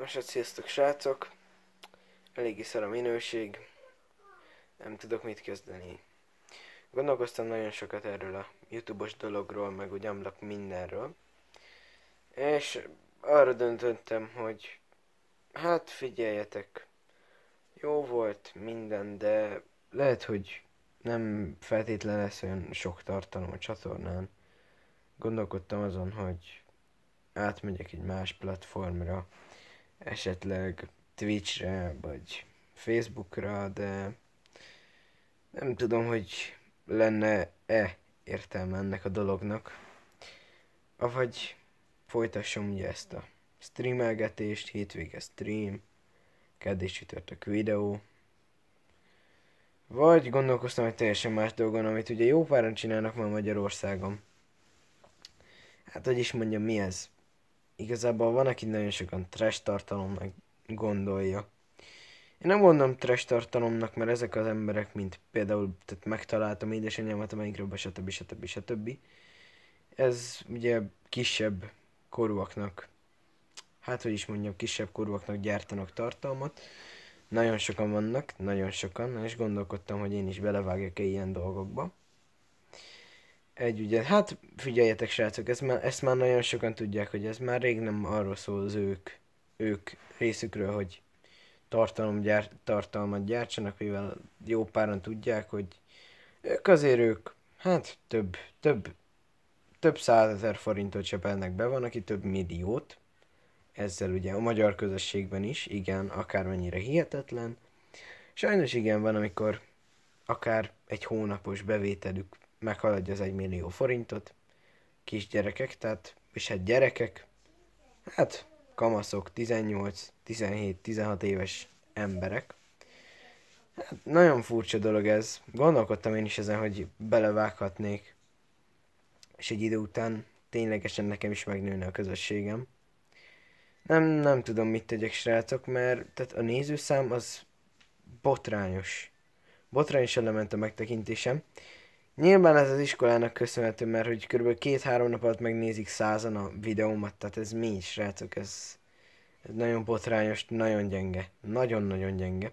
Most sziasztok srácok. Eléggé szar a minőség. Nem tudok mit kezdeni. Gondolkoztam nagyon sokat erről a YouTube-os dologról, meg úgy amlak mindenről. És arra döntöttem, hogy hát figyeljetek, jó volt minden, de lehet, hogy nem feltétlen lesz olyan sok tartalom a csatornán. Gondolkodtam azon, hogy átmegyek egy más platformra, esetleg Twitchre, vagy Facebookra, de nem tudom, hogy lenne-e értelme ennek a dolognak. Avagy folytassam ugye ezt a streamelgetést, hétvége stream, kedd csütörtök videó. Vagy gondolkoztam egy teljesen más dolgon, amit ugye jó páran csinálnak már Magyarországon. Hát, hogy is mondjam, mi ez? igazából van, aki nagyon sokan trash tartalomnak gondolja. Én nem gondolom trash tartalomnak, mert ezek az emberek, mint például tehát megtaláltam édesanyámat a Minecraftba, stb. stb. stb. Ez ugye kisebb korúaknak, hát hogy is mondjam, kisebb korúaknak gyártanak tartalmat. Nagyon sokan vannak, nagyon sokan, és gondolkodtam, hogy én is belevágjak-e ilyen dolgokba egy ügyet. Hát figyeljetek srácok, ezt már, ezt már nagyon sokan tudják, hogy ez már rég nem arról szól az ők, ők részükről, hogy tartalom gyár tartalmat gyártsanak, mivel jó páran tudják, hogy ők azért ők, hát több, több, több százezer forintot csepelnek be, van, aki több milliót, ezzel ugye a magyar közösségben is, igen, akármennyire hihetetlen. Sajnos igen, van, amikor akár egy hónapos bevételük meghaladja az egy millió forintot, kisgyerekek, tehát, és hát gyerekek, hát kamaszok, 18, 17, 16 éves emberek. Hát nagyon furcsa dolog ez. Gondolkodtam én is ezen, hogy belevághatnék, és egy idő után ténylegesen nekem is megnőne a közösségem. Nem, nem tudom, mit tegyek, srácok, mert tehát a nézőszám az botrányos. Botrányos element a megtekintésem. Nyilván ez az iskolának köszönhető, mert hogy kb. két-három nap alatt megnézik százan a videómat, tehát ez mi is, srácok, ez, ez nagyon botrányos, nagyon gyenge. Nagyon-nagyon gyenge.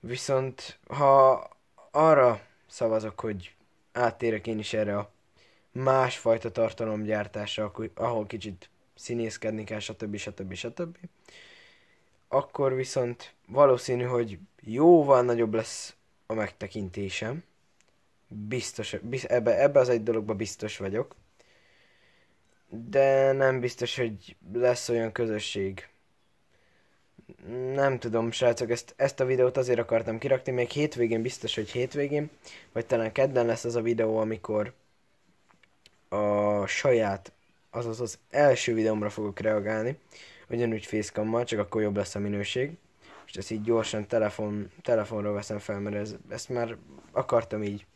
Viszont ha arra szavazok, hogy áttérek én is erre a másfajta tartalomgyártásra, ahol kicsit színészkedni kell, stb. stb. stb. Akkor viszont valószínű, hogy jóval nagyobb lesz a megtekintésem, biztos, biz, ebbe, ebbe az egy dologba biztos vagyok. De nem biztos, hogy lesz olyan közösség. Nem tudom, srácok, ezt, ezt a videót azért akartam kirakni, még hétvégén biztos, hogy hétvégén, vagy talán kedden lesz az a videó, amikor a saját, azaz az első videómra fogok reagálni, ugyanúgy fészkammal, csak akkor jobb lesz a minőség és ezt így gyorsan telefon, telefonról veszem fel, mert ez, ezt már akartam így,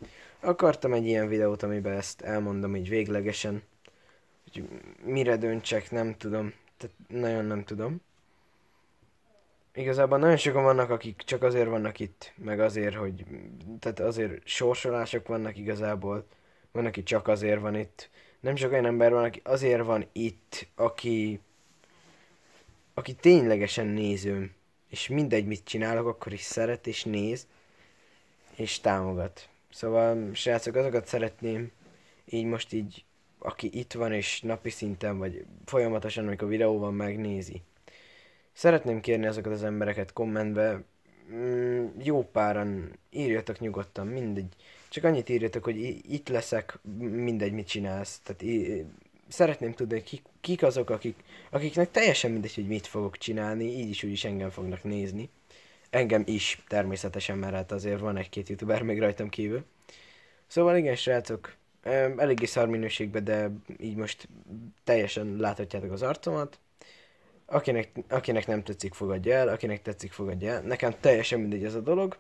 akartam egy ilyen videót, amiben ezt elmondom így véglegesen, hogy mire döntsek, nem tudom, tehát nagyon nem tudom. Igazából nagyon sokan vannak, akik csak azért vannak itt, meg azért, hogy, tehát azért sorsolások vannak igazából, van, aki csak azért van itt, nem sok olyan ember van, aki azért van itt, aki, aki ténylegesen nézőm és mindegy, mit csinálok, akkor is szeret, és néz, és támogat. Szóval, srácok, azokat szeretném így most így, aki itt van, és napi szinten, vagy folyamatosan, amikor videó van, megnézi. Szeretném kérni azokat az embereket kommentbe, mm, jó páran írjatok nyugodtan, mindegy. Csak annyit írjatok, hogy itt leszek, mindegy, mit csinálsz. Tehát szeretném tudni, kik, kik azok, akik, akiknek teljesen mindegy, hogy mit fogok csinálni, így is úgyis engem fognak nézni. Engem is, természetesen, mert hát azért van egy-két youtuber még rajtam kívül. Szóval igen, srácok, eléggé szar minőségbe, de így most teljesen láthatjátok az arcomat. Akinek, akinek nem tetszik, fogadja el, akinek tetszik, fogadja el. Nekem teljesen mindegy ez a dolog.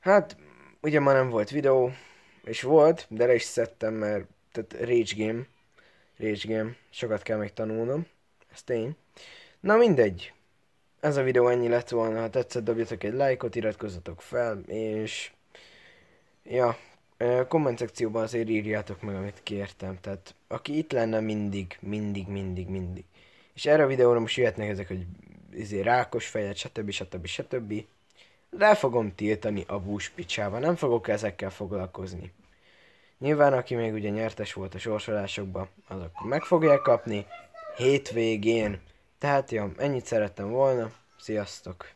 Hát, ugye ma nem volt videó, és volt, de le is szedtem, mert tehát rage game, rage game, sokat kell még tanulnom, ez tény. Na mindegy, ez a videó ennyi lett volna, ha tetszett dobjatok egy lájkot, iratkozzatok fel, és ja, komment szekcióban azért írjátok meg, amit kértem, tehát aki itt lenne mindig, mindig, mindig, mindig. És erre a videóra most jöhetnek ezek, hogy izé, rákos fejed, stb. stb. stb. Le fogom tiltani a bús nem fogok ezekkel foglalkozni. Nyilván, aki még ugye nyertes volt a sorsolásokban, azok meg fogják kapni hétvégén. Tehát jó, ennyit szerettem volna. Sziasztok!